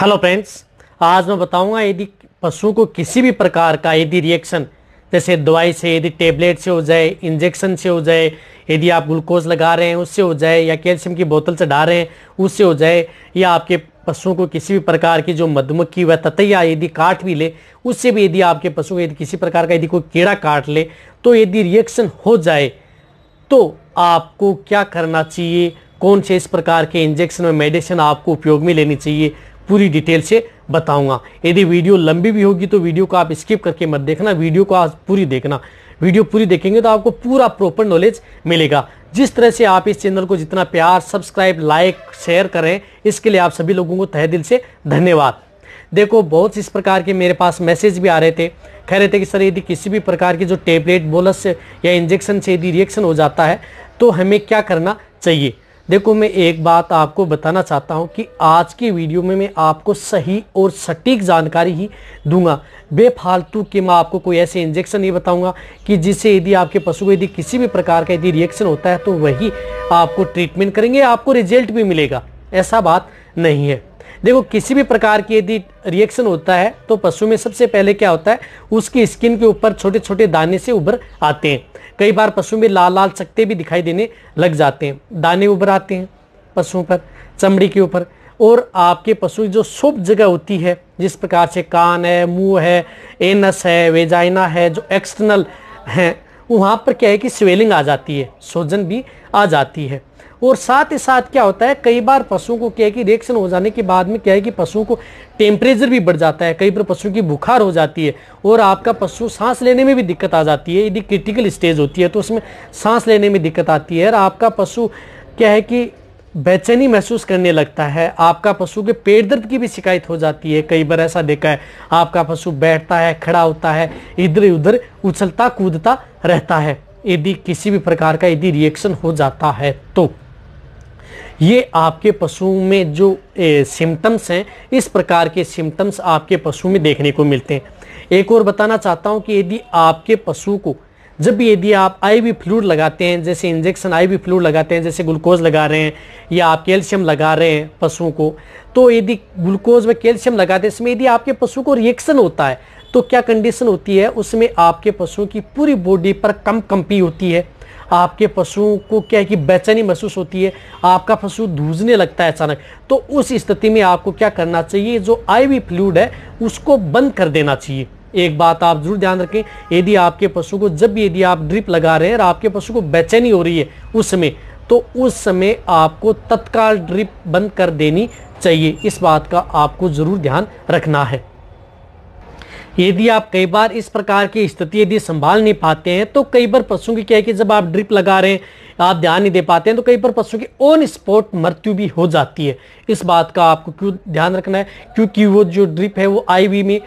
hello friends आज मैं बताऊंगा यदि पशु को किसी भी प्रकार का यदि रिएक्शन जैसे दवाई से यदि टेबलेट से हो जाए इंजेक्शन से हो जाए यदि आप ग्लूकोज लगा रहे हैं उससे हो जाए या कैल्शियम की बोतल से डाल रहे हैं उससे हो जाए या आपके पशुओं को किसी भी प्रकार की जो मधुमक्खी व ततैया यदि काट भी ले उससे भी यदि आपके पशु को यदि किसी प्रकार का यदि कोई कीड़ा काट ले तो यदि रिएक्शन हो जाए तो आपको क्या करना चाहिए कौन से इस प्रकार के इंजेक्शन और मेडिसिन आपको उपयोग में लेनी चाहिए पूरी डिटेल से बताऊंगा यदि वीडियो लंबी भी होगी तो वीडियो को आप स्किप करके मत देखना वीडियो को आप पूरी देखना वीडियो पूरी देखेंगे तो आपको पूरा प्रॉपर नॉलेज मिलेगा जिस तरह से आप इस चैनल को जितना प्यार सब्सक्राइब लाइक शेयर करें इसके लिए आप सभी लोगों को तहे दिल से धन्यवाद देखो बहुत इस प्रकार के मेरे पास मैसेज भी आ रहे थे कह रहे थे कि सर यदि किसी भी प्रकार की जो टेबलेट बोलस या इंजेक्शन से यदि रिएक्शन हो जाता है तो हमें क्या करना चाहिए देखो मैं एक बात आपको बताना चाहता हूँ कि आज की वीडियो में मैं आपको सही और सटीक जानकारी ही दूंगा बेफालतू कि मैं आपको कोई ऐसे इंजेक्शन नहीं बताऊंगा कि जिससे यदि आपके पशु को यदि किसी भी प्रकार का यदि रिएक्शन होता है तो वही आपको ट्रीटमेंट करेंगे आपको रिजल्ट भी मिलेगा ऐसा बात नहीं है देखो किसी भी प्रकार की यदि रिएक्शन होता है तो पशु में सबसे पहले क्या होता है उसकी स्किन के ऊपर छोटे छोटे दाने से उभर आते हैं कई बार पशु में लाल लाल चकते भी दिखाई देने लग जाते हैं दाने उभर आते हैं पशुओं पर चमड़ी के ऊपर और आपके पशु जो शुभ जगह होती है जिस प्रकार से कान है मुंह है एनस है वेजाइना है जो एक्सटर्नल हैं वहाँ पर क्या है कि स्वेलिंग आ जाती है सोजन भी आ जाती है और साथ ही साथ क्या होता है कई बार पशुओं को क्या है कि रिएक्शन हो जाने के बाद में क्या है कि पशुओं को टेम्परेचर भी बढ़ जाता है कई बार पशुओं की बुखार हो जाती है और आपका पशु सांस लेने में भी दिक्कत आ जाती है यदि क्रिटिकल स्टेज होती है तो उसमें सांस लेने में दिक्कत आती है और आपका पशु क्या है कि बेचैनी महसूस करने लगता है आपका पशु के पेट दर्द की भी शिकायत हो जाती है कई बार ऐसा देखा है आपका पशु बैठता है खड़ा होता है इधर उधर उछलता कूदता रहता है यदि किसी भी प्रकार का यदि रिएक्शन हो जाता है तो ये आपके पशु में जो सिम्टम्स हैं इस प्रकार के सिम्टम्स आपके पशु में देखने को मिलते हैं एक और बताना चाहता हूँ कि यदि आपके पशु को जब भी यदि आप आई वी फ्लूड लगाते हैं जैसे इंजेक्शन आई वी फ्लूड लगाते हैं जैसे ग्लूकोज लगा रहे हैं या आप कैल्शियम लगा रहे हैं पशुओं को तो यदि ग्लूकोज में कैल्शियम लगाते हैं इसमें यदि आपके पशु को रिएक्शन होता है तो क्या कंडीशन होती है उसमें आपके पशुओं की पूरी बॉडी पर कम कंपी होती है आपके पशुओं को क्या है कि बेचैनी महसूस होती है आपका पशु धूझने लगता है अचानक तो उस स्थिति में आपको क्या करना चाहिए जो आई वी फ्लूड है उसको बंद कर देना चाहिए एक बात आप जरूर ध्यान रखें यदि आपके पशु को जब यदि आप ड्रिप लगा रहे हैं और आपके पशु को बेचैनी हो रही है उस समय तो उस समय आपको तत्काल ड्रिप बंद कर देनी चाहिए इस बात का आपको ज़रूर ध्यान रखना है यदि आप कई बार इस प्रकार की स्थिति यदि संभाल नहीं पाते हैं तो कई बार पशुओं की क्या है कि जब आप ड्रिप लगा रहे हैं आप ध्यान नहीं दे पाते हैं तो कई बार पशुओं की ऑन स्पॉट मृत्यु भी हो जाती है इस बात का आपको क्यों ध्यान रखना है क्योंकि वो जो ड्रिप है वो आईवी में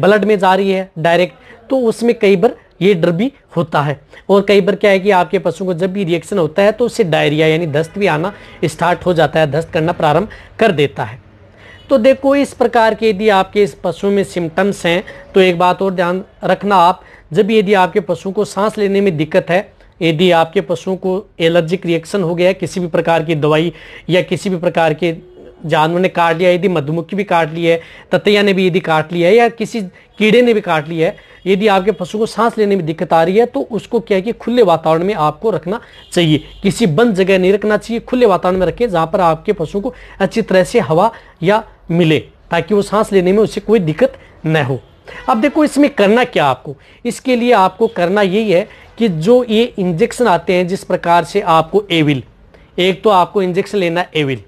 ब्लड में जा रही है डायरेक्ट तो उसमें कई बार ये डर भी होता है और कई बार क्या है कि आपके पशुओं को जब भी रिएक्शन होता है तो उससे डायरिया यानी दस्त भी आना स्टार्ट हो जाता है दस्त करना प्रारंभ कर देता है तो देखो इस प्रकार के यदि आपके इस पशु में सिम्टम्स हैं तो एक बात और ध्यान रखना आप जब यदि आपके पशु को सांस लेने में दिक्कत है यदि आपके पशुओं को एलर्जिक रिएक्शन हो गया है किसी भी प्रकार की दवाई या किसी भी प्रकार के जानवर ने काट लिया यदि मधुमक्खी भी काट ली है ततैया ने भी यदि काट लिया है या किसी कीड़े ने भी काट लिया है यदि आपके पशु को सांस लेने में दिक्कत आ रही है तो उसको क्या है कि खुले वातावरण में आपको रखना चाहिए किसी बंद जगह नहीं रखना चाहिए खुले वातावरण में रखें जहाँ पर आपके पशु को अच्छी तरह से हवा या मिले ताकि वो सांस लेने में उसे कोई दिक्कत न हो अब देखो इसमें करना क्या आपको इसके लिए आपको करना यही है कि जो ये इंजेक्शन आते हैं जिस प्रकार से आपको एविल एक तो आपको इंजेक्शन लेना एविल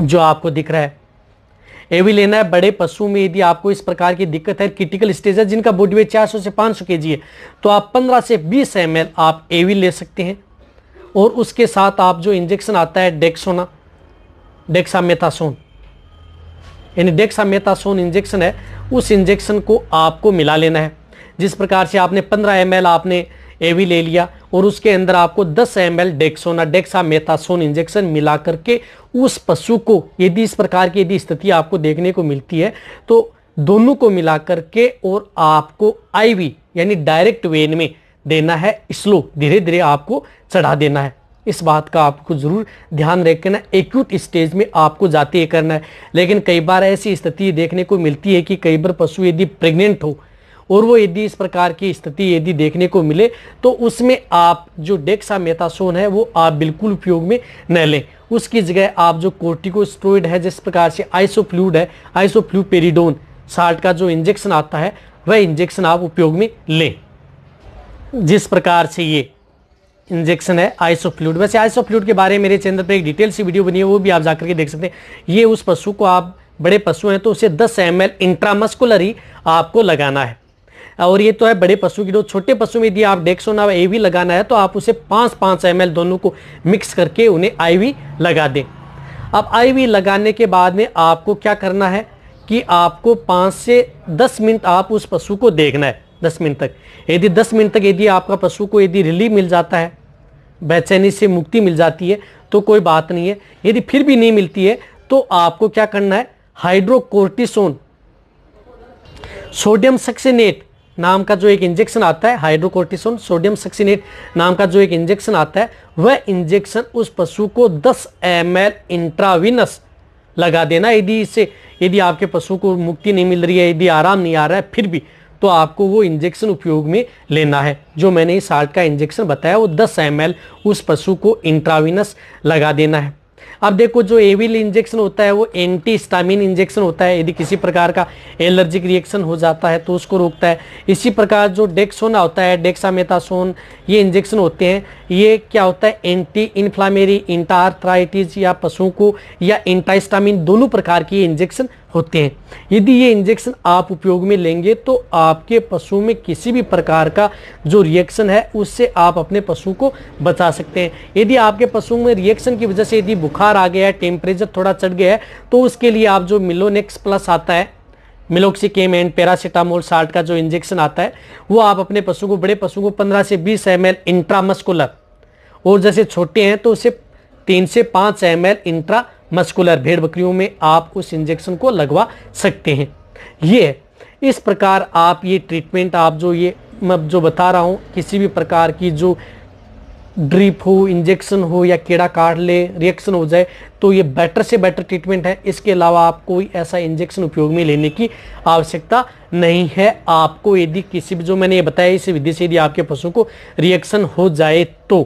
जो आपको दिख रहा है भी लेना है बड़े पशु में यदि आपको इस प्रकार की दिक्कत है क्रिटिकल स्टेज है जिनका बॉडी वेट 400 से 500 केजी है तो आप 15 से 20 एम आप एवी ले सकते हैं और उसके साथ आप जो इंजेक्शन आता है डेक्सोना डेक्सामेथासोन यानी डेक्सामेथासोन इंजेक्शन है उस इंजेक्शन को आपको मिला लेना है जिस प्रकार से आपने 15 एम आपने एवी ले लिया और उसके अंदर आपको 10 M L Dexona dexamethasone injection मिला करके उस पशु को यदि इस प्रकार की यदि स्थिति आपको देखने को मिलती है तो दोनों को मिला करके और आपको आईवी यानी डायरेक्ट वेन में देना है स्लो धीरे धीरे आपको चढ़ा देना है इस बात का आपको जरूर ध्यान रखना एक्यूट स्टेज में आपको जाते करना है लेकिन कई बार ऐसी स्थिति देखने को मिलती है कि कई बार पशु यदि प्रेग्नेंट हो और वो यदि इस प्रकार की स्थिति यदि देखने को मिले तो उसमें आप जो डेक्सा मेथासोन है वो आप बिल्कुल उपयोग में न लें उसकी जगह आप जो कोर्टिकोस्ट्रोइड है जिस प्रकार से आइसोफ्लूड है पेरिडोन साल्ट का जो इंजेक्शन आता है वह इंजेक्शन आप उपयोग में लें जिस प्रकार से ये इंजेक्शन है आइसोफ्लूड वैसे आइसोफ्लूड के बारे में मेरे चैनल पर एक डिटेल सी वीडियो बनी है वो भी आप जाकर के देख सकते हैं ये उस पशु को आप बड़े पशु हैं तो उसे 10 एम एल इंट्रामस्कुलर ही आपको लगाना है और ये तो है बड़े पशु की दो छोटे पशु में यदि आप डेक्सोना एवी लगाना है तो आप उसे पाँच पाँच एम दोनों को मिक्स करके उन्हें आईवी लगा दें अब आईवी लगाने के बाद में आपको क्या करना है कि आपको पाँच से दस मिनट आप उस पशु को देखना है दस मिनट तक यदि दस मिनट तक यदि आपका पशु को यदि रिलीफ मिल जाता है बेचैनी से मुक्ति मिल जाती है तो कोई बात नहीं है यदि फिर भी नहीं मिलती है तो आपको क्या करना है हाइड्रोकोर्टिसोन सोडियम सक्सेनेट नाम का जो एक इंजेक्शन आता है हाइड्रोकोर्टिसोन सोडियम सक्सिनेट नाम का जो एक इंजेक्शन आता है वह इंजेक्शन उस पशु को 10 एम एल इंट्राविनस लगा देना यदि इससे यदि आपके पशु को मुक्ति नहीं मिल रही है यदि आराम नहीं आ रहा है फिर भी तो आपको वो इंजेक्शन उपयोग में लेना है जो मैंने इस साल्ट का इंजेक्शन बताया वो 10 एम उस पशु को इंट्राविनस लगा देना है अब देखो जो एविल इंजेक्शन होता है वो एंटी स्टामिन इंजेक्शन होता है यदि किसी प्रकार का एलर्जिक रिएक्शन हो जाता है तो उसको रोकता है इसी प्रकार जो डेक्सोना होता है डेक्सामेथासोन ये इंजेक्शन होते हैं ये क्या होता है एंटी इन्फ्लामेरी इंटार्थराइटिस या पशुओं को या एंटास्टामिन दोनों प्रकार की इंजेक्शन होते हैं यदि ये इंजेक्शन आप उपयोग में लेंगे तो आपके पशु में किसी भी प्रकार का जो रिएक्शन है उससे आप अपने पशु को बचा सकते हैं यदि आपके पशु में रिएक्शन की वजह से यदि बुखार आ गया है टेम्परेचर थोड़ा चढ़ गया है तो उसके लिए आप जो मिलोनेक्स प्लस आता है मिलोक्सिकेम एंड पैरासीटामोल साल्ट का जो इंजेक्शन आता है वो आप अपने पशु को बड़े पशु को 15 से 20 एम एल इंट्रामस्कुलर और जैसे छोटे हैं तो उसे तीन से पाँच एम एल इंट्रा मस्कुलर भेड़ बकरियों में आप उस इंजेक्शन को लगवा सकते हैं ये इस प्रकार आप ये ट्रीटमेंट आप जो ये मैं जो बता रहा हूँ किसी भी प्रकार की जो ड्रिप हो इंजेक्शन हो या कीड़ा काट ले रिएक्शन हो जाए तो ये बेटर से बेटर ट्रीटमेंट है इसके अलावा आप कोई ऐसा इंजेक्शन उपयोग में लेने की आवश्यकता नहीं है आपको यदि किसी भी जो मैंने ये बताया इस विधि से यदि आपके पशुओं को रिएक्शन हो जाए तो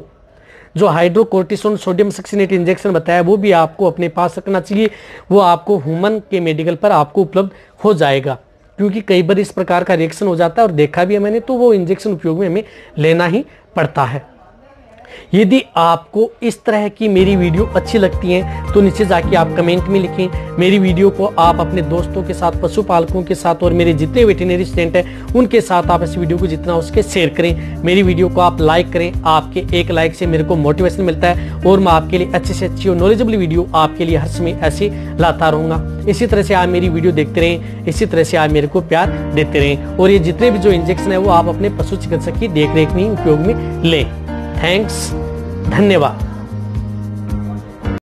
जो हाइड्रोकोर्टिसोन सोडियम सक्सिनेट इंजेक्शन बताया वो भी आपको अपने पास रखना चाहिए वो आपको ह्यूमन के मेडिकल पर आपको उपलब्ध हो जाएगा क्योंकि कई बार इस प्रकार का रिएक्शन हो जाता है और देखा भी है मैंने तो वो इंजेक्शन उपयोग में हमें लेना ही पड़ता है यदि आपको इस तरह की मेरी वीडियो अच्छी लगती है तो नीचे जाके आप कमेंट में लिखें मेरी वीडियो को आप अपने दोस्तों के साथ पशुपालकों के साथ और मेरे जितने वेटनरी स्टूडेंट हैं उनके साथ आप इस वीडियो को जितना उसके शेयर करें मेरी वीडियो को आप लाइक करें आपके एक लाइक से मेरे को मोटिवेशन मिलता है और मैं आपके लिए अच्छी से अच्छी और नॉलेजेबल वीडियो आपके लिए हर समय ऐसे लाता रहूंगा इसी तरह से आप मेरी वीडियो देखते रहें इसी तरह से आप मेरे को प्यार देते रहें और ये जितने भी जो इंजेक्शन है वो आप अपने पशु चिकित्सक की देखरेख में उपयोग में लें थैंक्स धन्यवाद